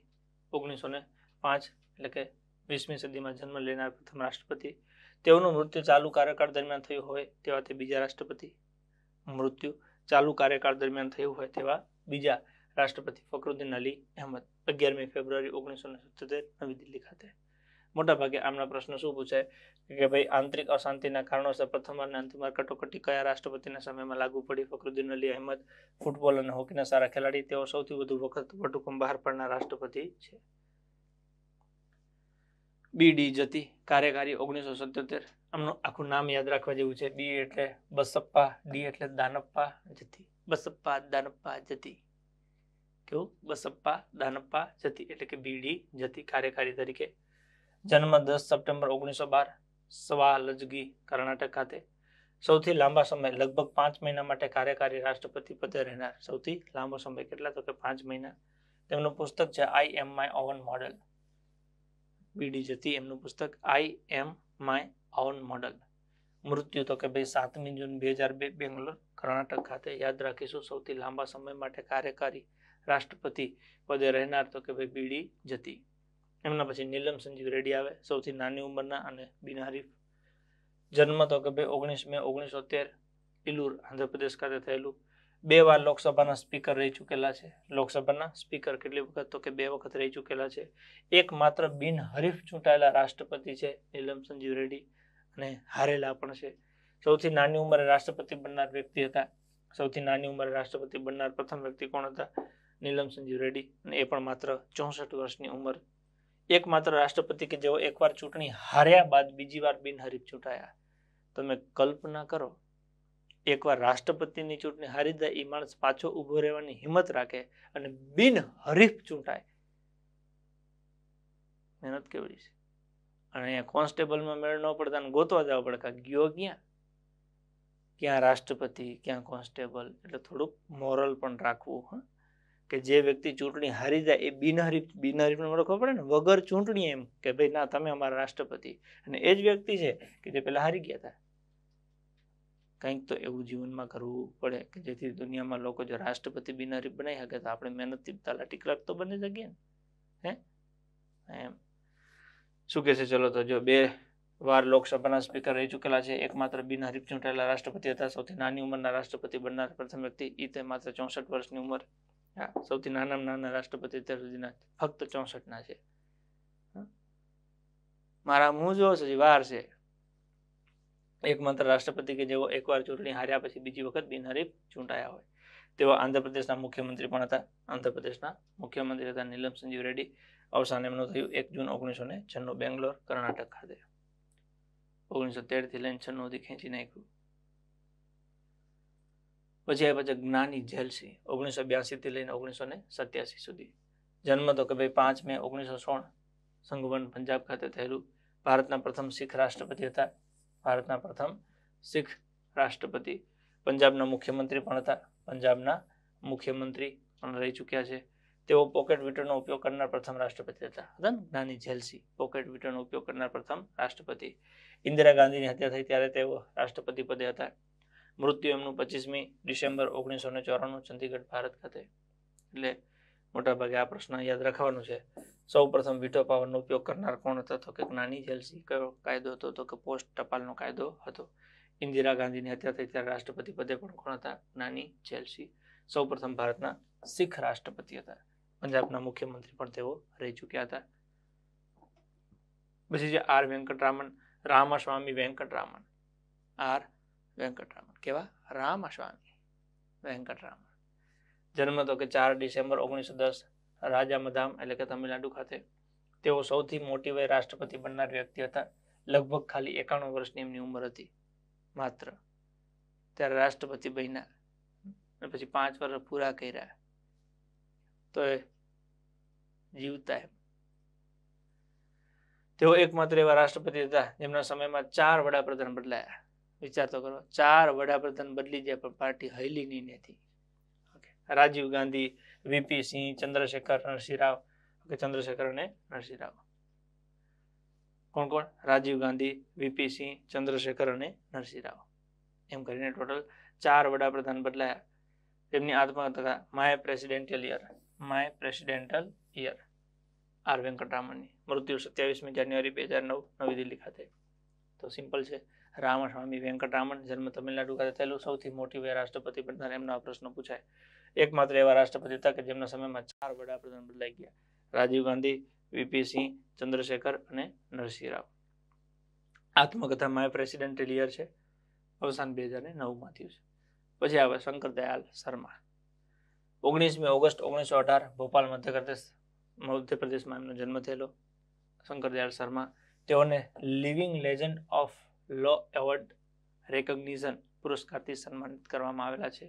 ઓગણીસો ને પાંચ એટલે કે વીસમી સદીમાં જન્મ લેનાર પ્રથમ રાષ્ટ્રપતિ તેઓનું મૃત્યુ ચાલુ કાર્યકાળ દરમિયાન થયું હોય તેવા તે બીજા રાષ્ટ્રપતિ મૃત્યુ ચાલુ કાર્યકાળ દરમિયાન થયું હોય તેવા બીજા રાષ્ટ્રપતિ ફકરુદ્દીન અલી અહેમદ અગિયારમી ફેબ્રુઆરી ઓગણીસો ને સિત્તોતેર નવી દિલ્હી ખાતે મોટાભાગે આમના પ્રશ્ન શું પૂછાય કે ભાઈ આંતરિક અશાંતિના કારણોસર પ્રથમ અને અંતિમ કટોકટી કયા રાષ્ટ્રપતિના સમયમાં લાગુ પડી ફકરુદ્દીન અલી અહેમદ ફૂટબોલ અને હોકીના સારા ખેલાડી તેઓ સૌથી વધુ વખત વટહુકમ બહાર પડનાર રાષ્ટ્રપતિ છે બી ડી જતી કાર્યકારી ઓગણીસો સત્યોતેર આમનું આખું નામ યાદ રાખવા જેવું છે બી એટલે બસપ્પા ડી એટલે દાનપ્પા જતી બસપ્પા દાનપ્પા જતી કેવું બસપ્પા દાનપ્પા જતી એટલે કે બી ડી જતી કાર્યકારી તરીકે જન્મ દસ સપ્ટેમ્બર ઓગણીસો બાર સ્વા લજગી કર્ણાટક ખાતે સૌથી લાંબા સમય લગભગ પાંચ મહિના માટે કાર્યકારી રાષ્ટ્રપતિ પદે રહેનાર સૌથી લાંબો સમય કેટલા તો કે પાંચ મહિના તેમનું પુસ્તક છે I am my own model B D Jatti એમનું પુસ્તક I am my own model મૃત્યુ તો કે ભાઈ સાતમી જૂન બે હજાર બે બેંગ્લોર કર્ણાટક ખાતે યાદ રાખીશું સૌથી લાંબા સમય માટે કાર્યકારી રાષ્ટ્રપતિ પદે રહેનાર તો કે ભાઈ બીડી જતી એમના પછી નીલમ સંજીવ રેડ્ડી આવે સૌથી નાની ઉંમરના અને બિનહરીફ જન્મ તો કે ભાઈ ઓગણીસ મે ઓગણીસો તેર ઇલુર આંધ્રપ્રદેશ ખાતે થયેલું બે વાર લોકસભાના સ્પીકર રહી ચૂકેલા છે લોકસભાના સ્પીકર કેટલી વખત તો કે બે વખત રહી ચૂકેલા છે એક માત્ર બિનહરીફ ચૂંટાયેલા રાષ્ટ્રપતિ છે નીલમ સંજીવ રેડ્ડી અને હારેલા પણ છે સૌથી નાની ઉંમરે રાષ્ટ્રપતિ બનનાર વ્યક્તિ હતા સૌથી નાની ઉંમરે રાષ્ટ્રપતિ બનનાર પ્રથમ વ્યક્તિ કોણ હતા નીલમ સંજીવ રેડ્ડી અને એ પણ માત્ર ચોસઠ વર્ષની ઉંમર એકમાત્ર રાષ્ટ્રપતિ કે જેઓ એકવાર ચૂંટણી હાર્યા બાદ બીજી વાર બિનહરીફ ચૂંટાયા તમે કલ્પના કરો એકવાર રાષ્ટ્રપતિની ચૂંટણી હારી જાય એ માણસ પાછો ઊભો રહેવાની હિંમત રાખે અને બિનહરીફ ચૂંટાય મહેનત કેવડી છે અને અહીંયા કોન્સ્ટેબલમાં મેળ ન પડતા અને ગોતવા જવા પડે કાં ગયો ક્યાં ક્યાં રાષ્ટ્રપતિ ક્યાં કોન્સ્ટેબલ એટલે થોડુંક મોરલ પણ રાખવું હા કે જે વ્યક્તિ ચૂંટણી હારી જાય એ બિનહરીફ બિનહરીફનો મતલબ ખબર પડે ને વગર ચૂંટણી એમ કે ભાઈ ના તમે અમારા રાષ્ટ્રપતિ અને એ જ વ્યક્તિ છે કે જે પેલા હારી ગયા હતા કંઈક તો એવું જીવનમાં કરવું પડે કે જેથી દુનિયામાં લોકો જો રાષ્ટ્રપતિ બિનહરીફ બનાવી શકે તો આપણે મહેનતથી તલાટી ક્લાક તો બની શકીએ ને હે એમ શું કહેશે ચલો તો જો બે વાર લોકસભાના સ્પીકર રહી ચૂકેલા છે એકમાત્ર બિનહરીફ ચૂંટાયેલા રાષ્ટ્રપતિ હતા સૌથી નાની ઉંમરના રાષ્ટ્રપતિ બનનાર પ્રથમ વ્યક્તિ એ તે માત્ર ચોસઠ વર્ષની ઉંમર સૌથી નાનામાં નાના રાષ્ટ્રપતિ અત્યાર સુધીના ફક્ત ચોસઠના છે મારા હું જો હજી વાર છે એકમાત્ર રાષ્ટ્રપતિ કે જેઓ એકવાર ચૂંટણી હાર્યા પછી બીજી વખત બિનહરીફ ચૂંટાયા હોય તેઓ આંધ્રપ્રદેશના મુખ્યમંત્રી પણ હતા આંધ્રપ્રદેશના મુખ્યમંત્રી હતા નીલમ સંજીવ રેડ્ડી અવસાન એમનું થયું એક જૂન ઓગણીસો ને છન્નું બેંગ્લોર કર્ણાટક ખાતે ઓગણીસો તેરથી લઈને છન્નું સુધી ખેંચી નાખ્યું પછી આવ્યા પછી જ્ઞાની જેલસી ઓગણીસો બ્યાસીથી લઈને ઓગણીસો ને સત્યાસી સુધી જન્મ તો કે ભાઈ પાંચ મે ઓગણીસો સોળ સંગમન પંજાબ ખાતે થયેલું ભારતના પ્રથમ શીખ રાષ્ટ્રપતિ હતા ભારતના પ્રથમ શીખ રાષ્ટ્રપતિ પંજાબના મુખ્યમંત્રી પણ હતા પંજાબના મુખ્યમંત્રી પણ રહી ચૂક્યા છે તેઓ પોકેટ વીટરનો ઉપયોગ કરનાર પ્રથમ રાષ્ટ્રપતિ હતા હતા ને જ્ઞાની જેલસી પોકેટ વીટરનો ઉપયોગ કરનાર પ્રથમ રાષ્ટ્રપતિ ઇન્દિરા ગાંધીની હત્યા થઈ ત્યારે તેઓ રાષ્ટ્રપતિ પદે હતા મૃત્યુ એમનું પચીસમી ડિસેમ્બર ઓગણીસો ને ચોરાણું ચંદીગઢ ભારત ખાતે એટલે મોટાભાગે આ પ્રશ્ન યાદ રાખવાનું છે સૌ પ્રથમ વીટો પાવરનો ઉપયોગ કરનાર કોણ હતો તો કે નાની જેલસી કયો કાયદો હતો તો કે પોસ્ટ ટપાલનો કાયદો હતો ઇન્દિરા ગાંધીની હત્યા થઈ ત્યારે રાષ્ટ્રપતિ પદે પણ કોણ હતા નાની જેલસી સૌ પ્રથમ ભારતના શીખ રાષ્ટ્રપતિ હતા પંજાબના મુખ્યમંત્રી પણ તેઓ રહી ચૂક્યા હતા પછી જે આર વેંકટરામન રામાસ્વામી વેંકટરામન આર વેંકટરામન કેવા રામસ્વામી વેંકટરામન જન્મ તો કે ચાર ડિસેમ્બર ઓગણીસો દસ રાજામધામ એટલે કે તમિલનાડુ ખાતે તેઓ સૌથી મોટી વય રાષ્ટ્રપતિ બનનાર વ્યક્તિ હતા લગભગ ખાલી એકાણું વર્ષની એમની ઉંમર હતી માત્ર ત્યારે રાષ્ટ્રપતિ બન્યા પછી પાંચ વર્ષ પૂરા કર્યા તો એ જીવતા એમ તેઓ એકમાત્ર એવા રાષ્ટ્રપતિ હતા જેમના સમયમાં ચાર વડાપ્રધાન બદલાયા વિચાર તો કરો ચાર વડાપ્રધાન બદલી જાય પણ પાર્ટી હૈલીની નથી રાજીવ ગાંધી વીપી સિંહ ચંદ્રશેખર નરસિંહરાવ કે ચંદ્રશેખર અને નરસિંહરાવ કોણ કોણ રાજીવ ગાંધી વીપી સિંહ ચંદ્રશેખર અને રાવ એમ કરીને ટોટલ ચાર વડાપ્રધાન બદલાયા તેમની આત્મકથા my presidential year my presidential year R વેંકટરામનની મૃત્યુ સત્યાવીસમી જાન્યુઆરી બે હજાર નવ નવી દિલ્હી ખાતે તો સિમ્પલ છે રામાસ્વામી વેંકટરામન જન્મ તમિલનાડુ ખાતે થયેલું સૌથી મોટી વય રાષ્ટ્રપતિ બનનાર એમના પ્રશ્નો પૂછાય એકમાત્ર એવા રાષ્ટ્રપતિ હતા કે જેમના સમયમાં ચાર વડાપ્રધાન બદલાઈ ગયા રાજીવ ગાંધી વીપી સિંહ ચંદ્રશેખર અને નરસિંહ રાવ આત્મકથા માય પ્રેસિડેન્ટ ટેલિયર છે અવસાન બે હજાર નવમાં થયું છે પછી આવે શંકર દયાલ શર્મા ઓગણીસમી ઓગસ્ટ ઓગણીસો અઢાર ભોપાલ મધ્યપ્રદેશ મધ્યપ્રદેશમાં એમનો જન્મ થયેલો શંકર દયાલ શર્મા તેઓને living legend of law award recognition પુરસ્કારથી સન્માનિત કરવામાં આવેલા છે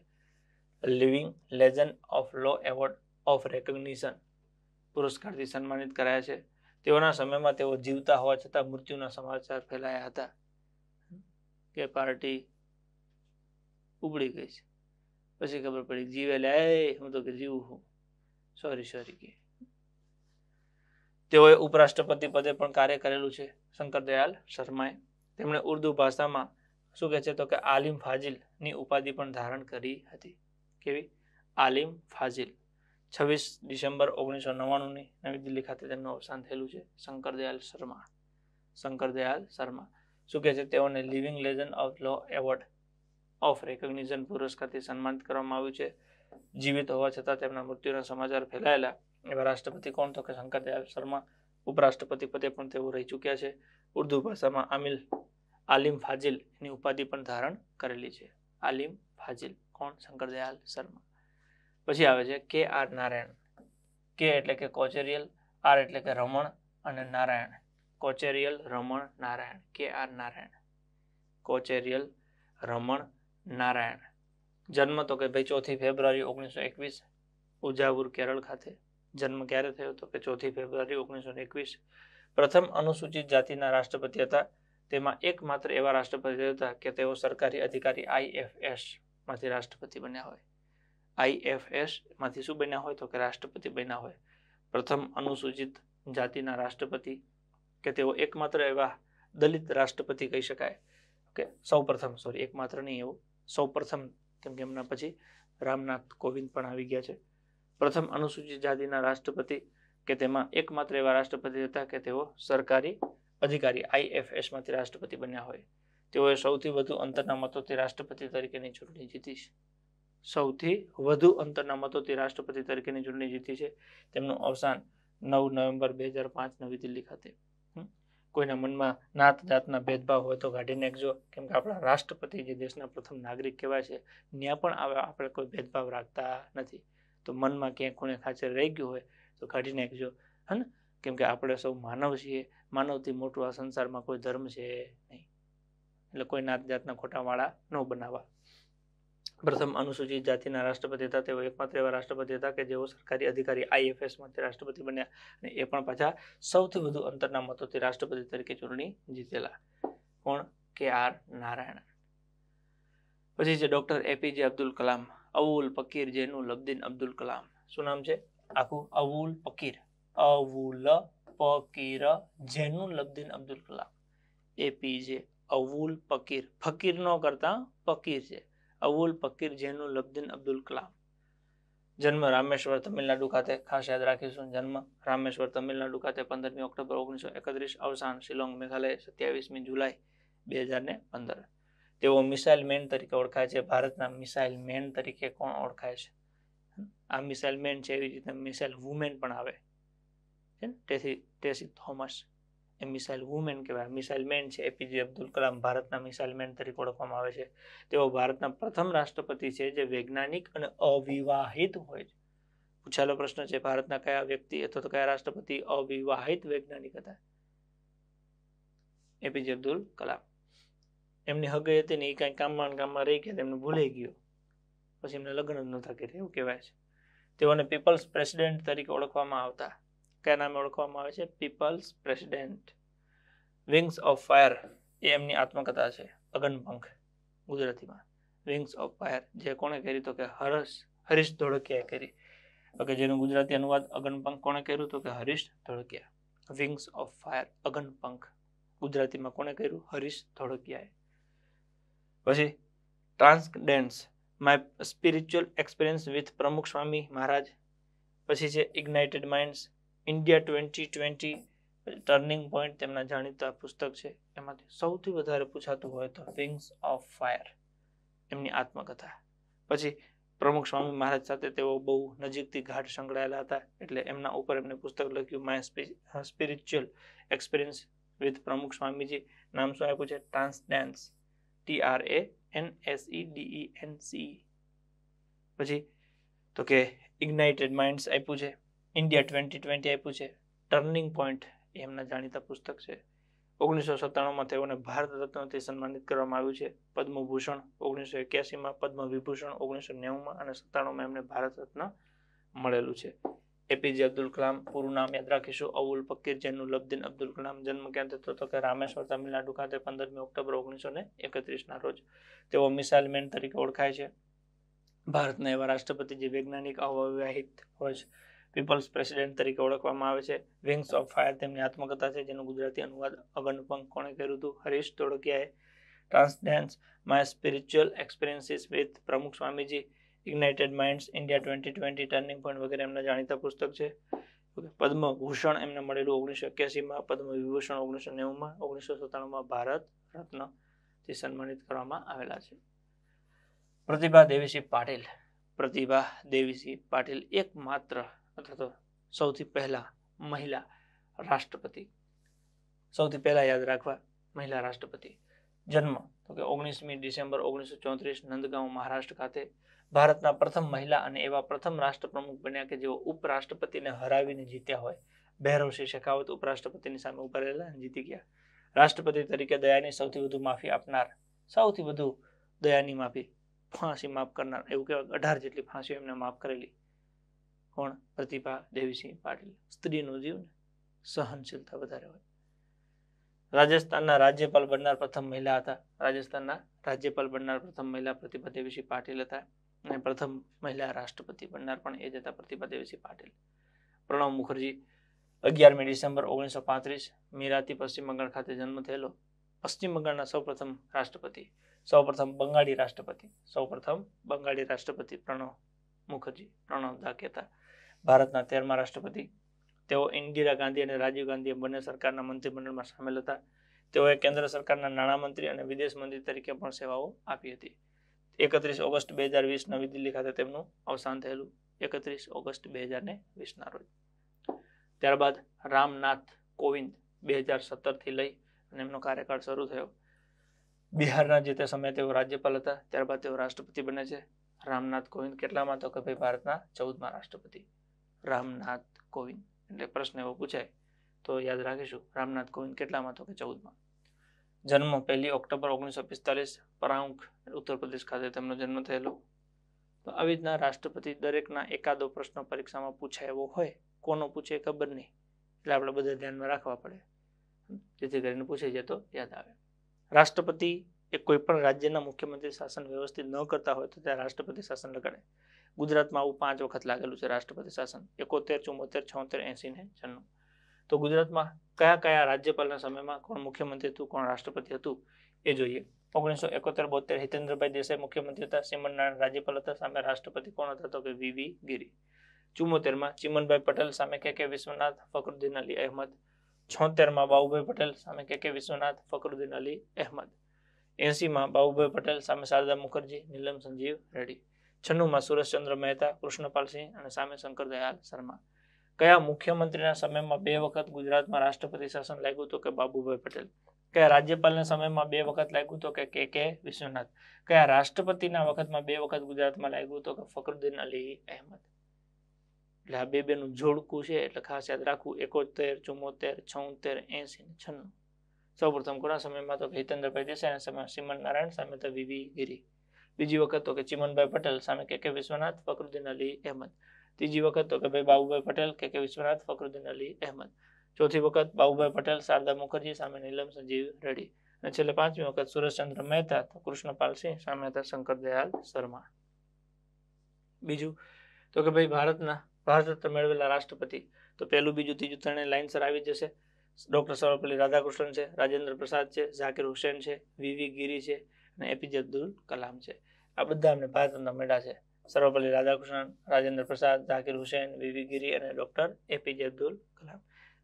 living legend of law award of recognition પુરસ્કારથી સન્માનિત કરાયા છે તેઓના સમયમાં તેઓ જીવતા હોવા છતાં મૃત્યુના સમાચાર ફેલાયા હતા કે પાર્ટી ઉબડી ગઈ છે પછી ખબર પડી જીવે લે હું તો કે જીવું હું સોરી સોરી કે તેઓએ ઉપરાષ્ટ્રપતિ પદે પણ કાર્ય કરેલું છે શંકર દયાલ શર્માએ તેમણે ઉર્દુ ભાષામાં શું કહે છે તો કે આલિમ ફાજિલની ઉપાધિ પણ ધારણ કરી હતી કેવી આલિમ ફાજિલ છવ્વીસ ડિસેમ્બર ઓગણીસો નવ્વાણુંની નવી દિલ્હી ખાતે તેમનું અવસાન થયેલું છે શંકરદયાલ શર્મા શંકરદયાલ શર્મા શું કહે છે તેઓને living legend of law award of recognition પુરસ્કારથી સન્માનિત કરવામાં આવ્યું છે જીવિત હોવા છતાં તેમના મૃત્યુના સમાચાર ફેલાયેલા એવા રાષ્ટ્રપતિ કોણ તો કે શંકરદયાલ શર્મા ઉપરાષ્ટ્રપતિ પદે પણ તેઓ રહી ચૂક્યા છે ઉર્દુ ભાષામાં આમિલ આલિમ ફાજિલ એની ઉપાધિ પણ ધારણ કરેલી છે આલિમ ફાજિલ કોણ શંકરદયાલ શર્મા પછી આવે છે કે આર નારાયણ કે એટલે કે કોચેરિયલ આર એટલે કે રમણ અને નારાયણ કોચેરિયલ રમણ નારાયણ કે આર નારાયણ કોચેરિયલ રમણ નારાયણ જન્મ તો કે ભાઈ ચોથી ફેબ્રુઆરી ઓગણીસો એકવીસ ઉજાવુર કેરળ ખાતે જન્મ ક્યારે થયો તો કે ચોથી ફેબ્રુઆરી ઓગણીસો એકવીસ પ્રથમ અનુસૂચિત જાતિના રાષ્ટ્રપતિ હતા તેમાં એકમાત્ર એવા રાષ્ટ્રપતિ હતા કે તેઓ સરકારી અધિકારી આઈએફએસ માંથી રાષ્ટ્રપતિ બન્યા હોય આઈએફએસ માંથી શું બન્યા હોય તો કે રાષ્ટ્રપતિ બન્યા હોય પ્રથમ અનુસૂચિત જાતિના રાષ્ટ્રપતિ કે તેઓ એકમાત્ર એવા દલિત રાષ્ટ્રપતિ કહી શકાય કે સૌપ્રથમ સોરી એકમાત્ર નહીં એવું સૌપ્રથમ કેમ કે એમના પછી રામનાથ કોવિંદ પણ આવી ગયા છે પ્રથમ અનુસૂચિત જાતિના રાષ્ટ્રપતિ કે તેમાં એકમાત્ર એવા રાષ્ટ્રપતિ હતા કે તેઓ સરકારી અધિકારી આઈએફએસમાંથી રાષ્ટ્રપતિ બન્યા હોય તેઓએ સૌથી વધુ અંતરના મતોથી રાષ્ટ્રપતિ તરીકેની ચૂંટણી જીતી છે સૌથી વધુ અંતરના મતોથી રાષ્ટ્રપતિ તરીકેની ચૂંટણી જીતી છે તેમનું અવસાન નવ નવેમ્બર બે હજાર પાંચ નવી દિલ્હી ખાતે કોઈના મનમાં નાત જાતના ભેદભાવ હોય તો કાઢી નાખજો કેમ કે આપણા રાષ્ટ્રપતિ જે દેશના પ્રથમ નાગરિક કહેવાય છે ત્યાં પણ આપણે કોઈ ભેદભાવ રાખતા નથી તો મનમાં ક્યાંય ખૂણે ખાચર રહી ગયું હોય તો કાઢી નાખજો હે ને કેમ કે આપણે સૌ માનવ છીએ માનવથી મોટું આ સંસારમાં કોઈ ધર્મ છે નહીં એટલે કોઈ નાત જાતના ખોટાવાળા ન બનાવવા પ્રથમ અનુસૂચિત જાતિના રાષ્ટ્રપતિ હતા તેઓ એકમાત્ર એવા રાષ્ટ્રપતિ હતા કે જેઓ સરકારી અધિકારી આઈએફએસમાંથી રાષ્ટ્રપતિ બન્યા અને એ પણ પાછા સૌથી વધુ અંતરના મતોથી રાષ્ટ્રપતિ તરીકે ચૂંટણી જીતેલા કોણ કે આર નારાયણ પછી છે ડૉક્ટર એપીજે અબ્દુલ કલામ અવુલ ફકીર જેનું લબ્દીન અબ્દુલ કલામ શું નામ છે આખું અવુલ પકીર અવુલ પકીર જેનું લબ્દિન અબ્દુલ કલામ એપીજે અવુલ પકીર ફકીર નો કરતા પકીર છે અવુલ પકીર જેનું લબ્દિન અબ્દુલ કલામ જન્મ રામેશ્વર તમિલનાડુ ખાતે ખાસ યાદ રાખીશું જન્મ રામેશ્વર તમિલનાડુ ખાતે પંદરમી ઓક્ટોબર ઓગણીસો એકત્રીસ અવસાન શિલોંગ મેઘાલય સત્યાવીસમી જુલાઈ બે હજાર ને પંદર તેઓ મિસાઇલ મેન તરીકે ઓળખાય છે ભારતના મિસાઇલ મેન તરીકે કોણ ઓળખાય છે આ મિસાઇલ મેન છે એવી રીતે મિસાઇલ વુમેન પણ આવે છે ને તેથી ટેસી થોમસ એ મિસાઇલ વુમેન કહેવાય મિસાઇલ મેન છે એપીજે અબ્દુલ કલામ ભારતના મિસાઇલ મેન તરીકે ઓળખવામાં આવે છે તેઓ ભારતના પ્રથમ રાષ્ટ્રપતિ છે જે વૈજ્ઞાનિક અને અવિવાહિત હોય છે પૂછાયેલો પ્રશ્ન છે ભારતના કયા વ્યક્તિ અથવા તો કયા રાષ્ટ્રપતિ અવિવાહિત વૈજ્ઞાનિક હતા એપીજે અબ્દુલ કલામ એમની હગઈ હતી ને એ કાંઈ કામમાં કામમાં રહી ગયા એમને ભૂલાઈ ગયું પછી એમને લગ્ન ન નહોતા કર્યા એવું કહેવાય છે તેઓને પીપલ્સ પ્રેસિડેન્ટ તરીકે ઓળખવામાં આવતા કયા નામે ઓળખવામાં આવે છે people's president wings of fire એ એમની આત્મકથા છે અગનપંખ ગુજરાતીમાં વિંગ્સ ઓફ ફાયર જે કોણે કરી તો કે હરસ હરીશ ધોળકિયાએ કરી કે જેનું ગુજરાતી અનુવાદ અગનપંખ કોણે કર્યું તો કે Harish Dholakia wings of fire Aganpankh ગુજરાતીમાં કોણે કર્યું હરીશ ધોળકિયાએ પછી transcendence my spiritual experience with Pramukh Swami Maharaj પછી છે ignited minds India twenty twenty turning point તેમના જાણીતા પુસ્તક છે એમાંથી સૌથી વધારે પૂછાતું હોય તો વિંગ્સ ઓફ ફાયર એમની આત્મકથા પછી પ્રમુખ સ્વામી મહારાજ સાથે તેઓ બહુ નજીકથી ગાઢ સંકળાયેલા હતા એટલે એમના ઉપર એમને પુસ્તક લખ્યું my spiritual experience with Pramukh Swamiji નામ શું આપ્યું છે transcendence T R A N S E D E N C પછી તો કે ઇગ્નાઇટેડ માઇન્ડ્સ આપ્યું છે ઇન્ડિયા ટ્વેન્ટી ટ્વેન્ટી આપ્યું છે ટર્નિંગ પોઈન્ટ એમના જાણીતા પુસ્તક છે ઓગણીસો સત્તાણુંમાં તેઓને ભારત રત્નથી સન્માનિત કરવામાં આવ્યું છે પદ્મભૂષણ ઓગણીસો એક્યાસીમાં પદ્મ વિભૂષણ ઓગણીસો નેવુંમાં અને સત્તાણુંમાં એમને ભારત રત્ન મળેલું છે એપીજે અબ્દુલ કલામ પૂરું નામ યાદ રાખીશું અવુલ ફકીર જેનું લબ્દીન અબ્દુલ કલામ જન્મ ક્યાં થતો હતો કે રામેશ્વર તમિલનાડુ ખાતે પંદરમી ઓક્ટોબર ઓગણીસો ને એકત્રીસના રોજ તેઓ મિસાઇલ મેન તરીકે ઓળખાય છે ભારતના એવા રાષ્ટ્રપતિ જે વૈજ્ઞાનિક અવૈવાહિક હોય પીપલ્સ પ્રેસિડેન્ટ તરીકે ઓળખવામાં આવે છે વિંગ્સ ઓફ ફાયર તેમની આત્મકથા છે જેનું ગુજરાતી અનુવાદ અગનપંખ કોણે કર્યું હતું હરીશ ધોળકિયાએ transcendence my spiritual experiences with Pramukh Swamiji ignited minds India twenty twenty turning point વગેરે એમના જાણીતા પુસ્તક છે પદ્મભૂષણ એમને મળેલું ઓગણીસો એક્યાસીમાં પદ્મ વિભૂષણ ઓગણીસો નેવુંમાં ઓગણીસો સત્તાણુંમાં ભારત રત્નથી સન્માનિત કરવામાં આવેલા છે પ્રતિભા દેવીસિંહ પાટીલ પ્રતિભા દેવીસિંહ પાટીલ એકમાત્ર અથવા તો સૌથી પહેલા મહિલા રાષ્ટ્રપતિ સૌથી પહેલા યાદ રાખવા મહિલા રાષ્ટ્રપતિ જન્મ તો કે ઓગણીસમી ડિસેમ્બર ઓગણીસો ચોત્રીસ નંદગાંવ મહારાષ્ટ્ર ખાતે ભારતના પ્રથમ મહિલા અને એવા પ્રથમ રાષ્ટ્રપ્રમુખ બન્યા કે જેઓ ઉપરાષ્ટ્રપતિને હરાવીને જીત્યા હોય બહેરવસિંહ શેખાવત ઉપરાષ્ટ્રપતિની સામે ઉભા રહેલા અને જીતી ગયા રાષ્ટ્રપતિ તરીકે દયાની સૌથી વધુ માફી આપનાર સૌથી વધુ દયાની માફી ફાંસી માફ કરનાર એવું કહેવાય અઢાર જેટલી ફાંસીઓ એમને માફ કરેલી કોણ પ્રતિભા દેવીસિંહ પાટીલ સ્ત્રીનું જીવન સહનશીલતા વધારે હોય રાજસ્થાનના રાજ્યપાલ બનનાર પ્રથમ મહિલા હતા રાજસ્થાનના રાજ્યપાલ બનનાર પ્રથમ મહિલા પ્રતિભા દેવીસિંહ પાટીલ હતા અને પ્રથમ મહિલા રાષ્ટ્રપતિ બનનાર પણ એ જ હતા પ્રતિભા દેવીસિંહ પાટીલ પ્રણવ મુખર્જી અગિયારમી ડિસેમ્બર ઓગણીસો પાંત્રીસ મીરાથી પશ્ચિમ બંગાળ ખાતે જન્મ થયેલો પશ્ચિમ બંગાળના સૌપ્રથમ રાષ્ટ્રપતિ સૌપ્રથમ બંગાળી રાષ્ટ્રપતિ સૌપ્રથમ બંગાળી રાષ્ટ્રપતિ પ્રણવ મુખર્જી પ્રણવ ધાકેતા ભારતના તેરમા રાષ્ટ્રપતિ તેઓ ઇન્દિરા ગાંધી અને રાજીવ ગાંધી બંને સરકારના મંત્રીમંડળમાં સામેલ હતા તેઓએ કેન્દ્ર સરકારના નાણામંત્રી અને વિદેશ મંત્રી તરીકે પણ સેવાઓ આપી હતી એકત્રીસ ઓગસ્ટ બે હજાર વીસ નવી દિલ્હી ખાતે તેમનું અવસાન થયેલું એકત્રીસ ઓગસ્ટ બે હજાર ને વીસના રોજ ત્યારબાદ રામનાથ કોવિંદ બે હજાર સત્તરથી લઈ અને એમનો કાર્યકાળ શરૂ થયો બિહારના જે તે સમયે તેઓ રાજ્યપાલ હતા ત્યારબાદ તેઓ રાષ્ટ્રપતિ બને છે રામનાથ કોવિંદ કેટલામાં તો કે ભાઈ ભારતના ચૌદમાં રાષ્ટ્રપતિ રામનાથ કોવિંદ એટલે પ્રશ્ન એવો પૂછાય તો યાદ રાખીશું રામનાથ કોવિંદ કેટલામાં તો કે ચૌદમાં જન્મ પહેલી ઓક્ટોબર ઓગણીસો પિસ્તાલીસ પરાંખ ઉત્તર પ્રદેશ ખાતે તેમનો જન્મ થયેલો તો આવી રીતના રાષ્ટ્રપતિ દરેકના એકાદો પ્રશ્નો પરીક્ષામાં પૂછાય એવો હોય કોનો પૂછે ખબર નહીં એટલે આપણે બધા ધ્યાનમાં રાખવા પડે જેથી કરીને પૂછાઈ જાય તો યાદ આવે રાષ્ટ્રપતિ એ કોઈ પણ રાજ્યના મુખ્યમંત્રી શાસન વ્યવસ્થિત ન કરતા હોય તો ત્યાં રાષ્ટ્રપતિ શાસન લગાડે ગુજરાતમાં આવું પાંચ વખત લાગેલું છે રાષ્ટ્રપતિ શાસન એકોતેર ચુમ્મોતેર છોતેર એંસી ને છન્નું તો ગુજરાતમાં કયા કયા રાજ્યપાલના સમયમાં કોણ મુખ્યમંત્રી હતું કોણ રાષ્ટ્રપતિ હતું એ જોઈએ ઓગણીસો એકોતેર બોતેર હિતેન્દ્રભાઈ દેસાઈ મુખ્યમંત્રી હતા ચીમનનારાયણ રાજ્યપાલ હતા સામે રાષ્ટ્રપતિ કોણ હતા તો કે વીવી ગિરી ચુમ્મોતેરમાં ચિમનભાઈ પટેલ સામે કે કે વિશ્વનાથ ફકરુદ્દીન અલી અહેમદ છોતેરમાં બાબુભાઈ પટેલ સામે કે કે વિશ્વનાથ ફકરુદ્દીન અલી અહેમદ એંસીમાં બાબુભાઈ પટેલ સામે શારદા મુખર્જી નીલમ સંજીવ રેડ્ડી છન્નુમાં સુરેશચંદ્ર મહેતા કૃષ્ણપાલસિંહ અને સામે શંકર દયાલ શર્મા કયા મુખ્યમંત્રીના સમયમાં બે વખત ગુજરાતમાં રાષ્ટ્રપતિ શાસન લાગ્યું હતું કે બાબુભાઈ પટેલ કયા રાજ્યપાલના સમયમાં બે વખત લાગ્યું હતું કે કે કે વિશ્વનાથ કયા રાષ્ટ્રપતિના વખતમાં બે વખત ગુજરાતમાં લાગ્યું હતું કે ફકરુદ્દીન અલી અહેમદ એટલે આ બે બેનું જોડકું છે એટલે ખાસ યાદ રાખવું એકોતેર ચુમ્મોતેર છોતેર એસી છન્નું સૌપ્રથમ કોના સમયમાં તો હિતેન્દ્રભાઈ દેસાઈના સમયમાં સિમન નારાયણ સામે તો વિવી ગીરી બીજી વખત તો કે ચિમનભાઈ પટેલ સામે કે કે વિશ્વનાથ ફકરુદ્દીન અલી અહેમદ ત્રીજી વખત તો કે ભાઈ બાબુભાઈ પટેલ કે કે વિશ્વનાથ ફકરુદ્દીન અલી અહેમદ ચોથી વખત બાબુભાઈ પટેલ શારદા મુખર્જી સામે નીલમ સંજીવ રેડ્ડી અને છેલ્લે પાંચમી વખત સુરેશચંદ્ર મહેતા તો કૃષ્ણપાલસિંહ સામે હતા શંકર દયાલ શર્મા બીજું તો કે ભાઈ ભારતના ભારત રત્ન મેળવેલા રાષ્ટ્રપતિ તો પહેલું બીજું ત્રીજું ત્રણેય લાઇન્સર આવી જશે ડૉક્ટર સર્વપલ્લી રાધાકૃષ્ણન છે રાજેન્દ્ર પ્રસાદ છે ઝાકિર હુસેન છે વીવી ગિરી છે અને એપીજે અબ્દુલ કલામ છે આ બધા અમને ભારત રત્ન મળ્યા છે સર્વપલ્લી રાધાકૃષ્ણન રાજેન્દ્ર પ્રસાદ ઝાકીર હુસેન વીવી ગીરી અને ડૉક્ટર એપીજે અબ્દુલ કલામ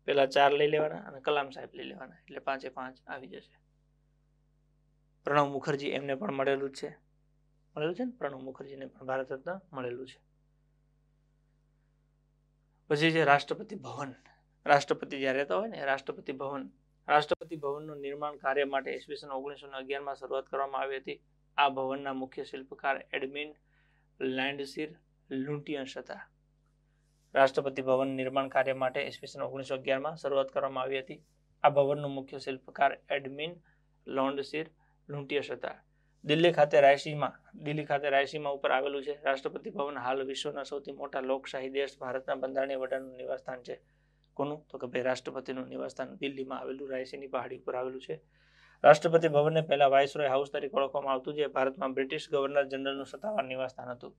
પહેલા ચાર લઈ લેવાના અને કલામ સાહેબ લઈ લેવાના એટલે પાંચે પાંચ આવી જશે પ્રણવ મુખર્જી એમને પણ મળેલું જ છે મળેલું છે ને પ્રણવ મુખર્જીને પણ ભારત રત્ન મળેલું છે પછી છે રાષ્ટ્રપતિ ભવન રાષ્ટ્રપતિ જ્યાં રહેતા હોય ને રાષ્ટ્રપતિ ભવન રાષ્ટ્રપતિ ભવનનું નિર્માણ કાર્ય માટે ઈસવીસન ઓગણીસો ને અગિયારમાં શરૂઆત કરવામાં આવી હતી આ ભવનના મુખ્ય શિલ્પકાર એડમિન લાંડસીર લુંટિયન્સ હતા રાષ્ટ્રપતિ ભવન નિર્માણ કાર્ય માટે ઈસવીસન ઓગણીસો અગિયારમાં શરૂઆત કરવામાં આવી હતી આ ભવનનું મુખ્ય શિલ્પકાર એડમિન લોન્ડસીર લુંટિયસ હતા દિલ્હી ખાતે રાયસીમાં દિલ્હી ખાતે રાયસીમાં ઉપર આવેલું છે રાષ્ટ્રપતિ ભવન હાલ વિશ્વના સૌથી મોટા લોકશાહી દેશ ભારતના બંધારણીય વડાનું નિવાસસ્થાન છે કોનું તો કે ભાઈ રાષ્ટ્રપતિનું નિવાસસ્થાન દિલ્હીમાં આવેલું રાયસીની પહાડી ઉપર આવેલું છે રાષ્ટ્રપતિ ભવનને પહેલા વાઇસરોય હાઉસ તરીકે ઓળખવામાં આવતું જે ભારતમાં બ્રિટિશ ગવર્નર જનરલનું સત્તાવાર નિવાસસ્થાન હતું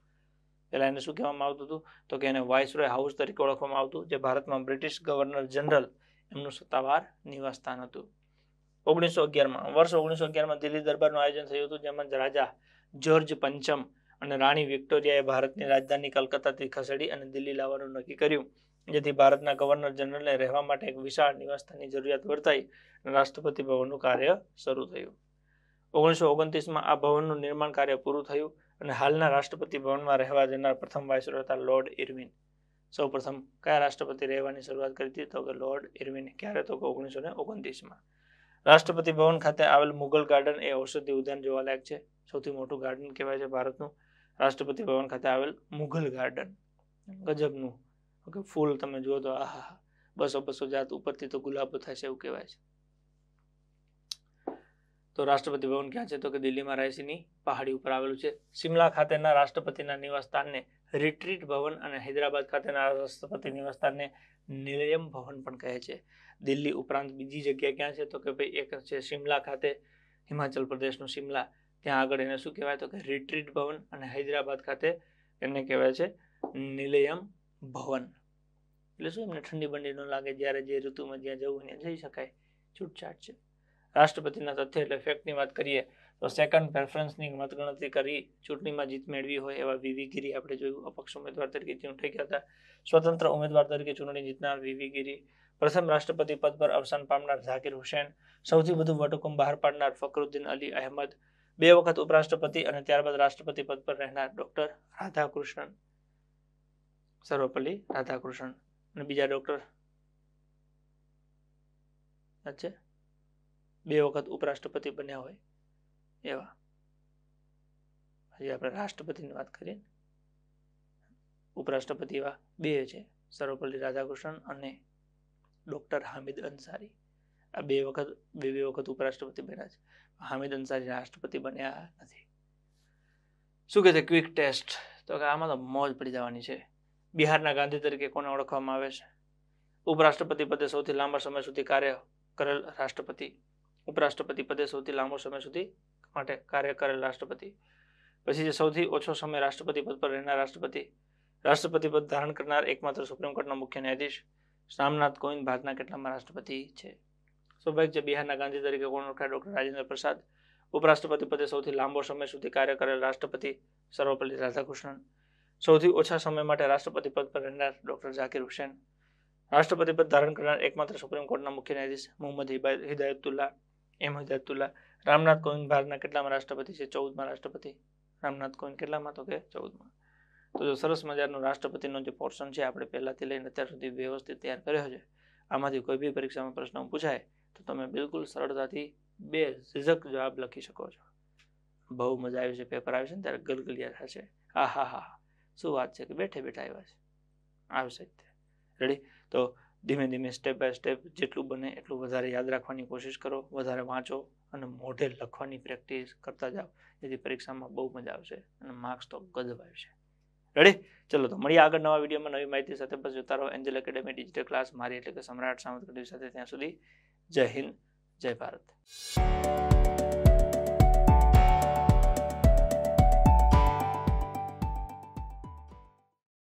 પહેલાં એને શું કહેવામાં આવતું હતું તો કે એને વાઇસરોય હાઉસ તરીકે ઓળખવામાં આવતું જે ભારતમાં બ્રિટિશ ગવર્નર જનરલ એમનું સત્તાવાર નિવાસસ્થાન હતું ઓગણીસો અગિયારમાં વર્ષ ઓગણીસો અગિયારમાં દિલ્હી દરબારનું આયોજન થયું હતું જેમાં રાજા જ્યોર્જ પંચમ અને રાણી વિક્ટોરિયાએ ભારતની રાજધાની કલકત્તાથી ખસેડી અને દિલ્હી લાવવાનું નક્કી કર્યું જેથી ભારતના ગવર્નર જનરલને રહેવા માટે એક વિશાળ નિવાસસ્થાનની જરૂરિયાત વર્તાઈ રાષ્ટ્રપતિ ભવનનું કાર્ય શરૂ થયું ઓગણીસો ઓગણત્રીસમાં આ ભવનનું નિર્માણ કાર્ય પૂરું થયું અને હાલના રાષ્ટ્રપતિ ભવનમાં રહેવા જનાર પ્રથમ વાઇસરોય હતા લોર્ડ ઇરવિન સૌ પ્રથમ કયા રાષ્ટ્રપતિ રહેવાની શરૂઆત કરી હતી તો કે લોર્ડ ઇરવિન ક્યારે તો કે ઓગણીસો ને ઓગણત્રીસમાં રાષ્ટ્રપતિ ભવન ખાતે આવેલ મુગલ ગાર્ડન એ ઔષધિ ઉદ્યાન જોવાલાયક છે સૌથી મોટું ગાર્ડન કહેવાય છે ભારતનું રાષ્ટ્રપતિ ભવન ખાતે આવેલ મુઘલ ગાર્ડન ગજબનું ઓકે ફૂલ તમે જુઓ તો આહા બસો બસો જાત ઉપરથી તો ગુલાબો થશે એવું કહેવાય છે તો રાષ્ટ્રપતિ ભવન ક્યાં છે તો કે દિલ્હીમાં રાયસીની પહાડી ઉપર આવેલું છે શિમલા ખાતેના રાષ્ટ્રપતિના નિવાસસ્થાનને રિટ્રીટ ભવન અને હૈદરાબાદ ખાતેના રાષ્ટ્રપતિ નિવાસસ્થાનને નિલયમ ભવન પણ કહે છે દિલ્હી ઉપરાંત બીજી જગ્યા ક્યાં છે તો કે ભાઈ એક છે શિમલા ખાતે હિમાચલ પ્રદેશનું શિમલા ત્યાં આગળ એને શું કહેવાય તો કે રિટ્રીટ ભવન અને હૈદરાબાદ ખાતે એને કહેવાય છે નિલયમ ભવન એટલે શું એમને ઠંડી બંડી ન લાગે જ્યારે જે ઋતુમાં જ્યાં જવું ત્યાં જઈ શકાય છૂટછાટ છે રાષ્ટ્રપતિના તથ્ય એટલે ફેક્ટની વાત કરીએ તો સેકન્ડ પ્રેફરન્સની મતગણતરી કરી ચૂંટણીમાં જીત મેળવી હોય એવા વીવી આપણે જોયું અપક્ષ ઉમેદવાર તરીકે ચૂંટાઈ ગયા હતા સ્વતંત્ર ઉમેદવાર તરીકે ચૂંટણી જીતનાર વીવી પ્રથમ રાષ્ટ્રપતિ પદ પર અવસાન પામનાર ઝાકિર હુસેન સૌથી વધુ વટહુકમ બહાર પાડનાર ફકરુદ્દીન અલી અહેમદ બે વખત ઉપરાષ્ટ્રપતિ અને ત્યારબાદ રાષ્ટ્રપતિ પદ પર રહેનાર ડોક્ટર રાધાકૃષ્ણન સર્વપલ્લી રાધાકૃષ્ણ અને બીજા ડૉક્ટર અચ્છા બે વખત ઉપરાષ્ટ્રપતિ બન્યા હોય એવા હજી આપણે રાષ્ટ્રપતિની વાત કરીએ ઉપરાષ્ટ્રપતિ એવા બે છે સર્વપલ્લી રાધાકૃષ્ણ અને ડૉક્ટર હામિદ અંસારી આ બે વખત બે બે વખત ઉપરાષ્ટ્રપતિ બન્યા છે હામિદ અંસારી રાષ્ટ્રપતિ બન્યા નથી શું કહે છે ક્વિક ટેસ્ટ તો કે આમાં તો મોજ પડી જવાની છે બિહારના ગાંધી તરીકે કોને ઓળખવામાં આવે છે ઉપરાષ્ટ્રપતિ પદે સૌથી લાંબા સમય સુધી કાર્ય કરેલ રાષ્ટ્રપતિ ઉપરાષ્ટ્રપતિ પદે સૌથી લાંબો સમય સુધી માટે કાર્ય કરેલ રાષ્ટ્રપતિ પછી જે સૌથી ઓછો સમય રાષ્ટ્રપતિ પદ પર રહેનાર રાષ્ટ્રપતિ રાષ્ટ્રપતિ પદ ધારણ કરનાર એકમાત્ર સુપ્રીમ કોર્ટના મુખ્ય ન્યાયાધીશ રામનાથ કોવિંદ ભારતના કેટલામાં રાષ્ટ્રપતિ છે સ્વાભાવિક છે બિહારના ગાંધી તરીકે કોણ ઓળખાય ડૉક્ટર રાજેન્દ્ર પ્રસાદ ઉપરાષ્ટ્રપતિ પદે સૌથી લાંબો સમય સુધી કાર્ય કરેલ રાષ્ટ્રપતિ સર્વપલ્લી રાધાકૃષ્ણન સૌથી ઓછા સમય માટે રાષ્ટ્રપતિ પદ પર રહેનાર ડોક્ટર ઝાકિર હુસેન રાષ્ટ્રપતિ પદ ધારણ કરનાર એકમાત્ર સુપ્રીમ કોર્ટના મુખ્ય ન્યાયાધીશ મોહમ્મદ હિદાયતુલ્લા એમ હિદાયતુલ્લા રામનાથ કોવિંદ ભારતના કેટલામાં રાષ્ટ્રપતિ છે ચૌદમાં રાષ્ટ્રપતિ રામનાથ કોવિંદ કેટલામાં તો કે ચૌદમાં તો જો સરસ મજાનો રાષ્ટ્રપતિનો જે પોર્શન છે આપણે પહેલાંથી લઈને અત્યાર સુધી વ્યવસ્થિત તૈયાર કર્યો છે આમાંથી કોઈ બી પરીક્ષામાં પ્રશ્ન પૂછાય તો તમે બિલકુલ સરળતાથી બે ઝિઝક જવાબ લખી શકો છો બહુ મજા આવી છે પેપર આવી છે ને ત્યારે ગલગલિયા થશે આ હા હા હા શું વાત છે કે બેઠે બેઠા આવ્યા છે આવશે જ રેડી તો ધીમે ધીમે સ્ટેપ બાય સ્ટેપ જેટલું બને એટલું વધારે યાદ રાખવાની કોશિશ કરો વધારે વાંચો અને મોઢે લખવાની પ્રેક્ટિસ કરતા જાઓ જેથી પરીક્ષામાં બહુ મજા આવશે અને માર્ક્સ તો ગજબ આવશે રેડી ચલો તો મળીએ આગળ નવા વિડીયોમાં નવી માહિતી સાથે બસ જોતા રહો એન્જલ એકેડેમી ડિજિટલ ક્લાસ મારી એટલે કે સમ્રાટ સામંત સાથે ત્યાં સુધી જય હિન્દ જય ભારત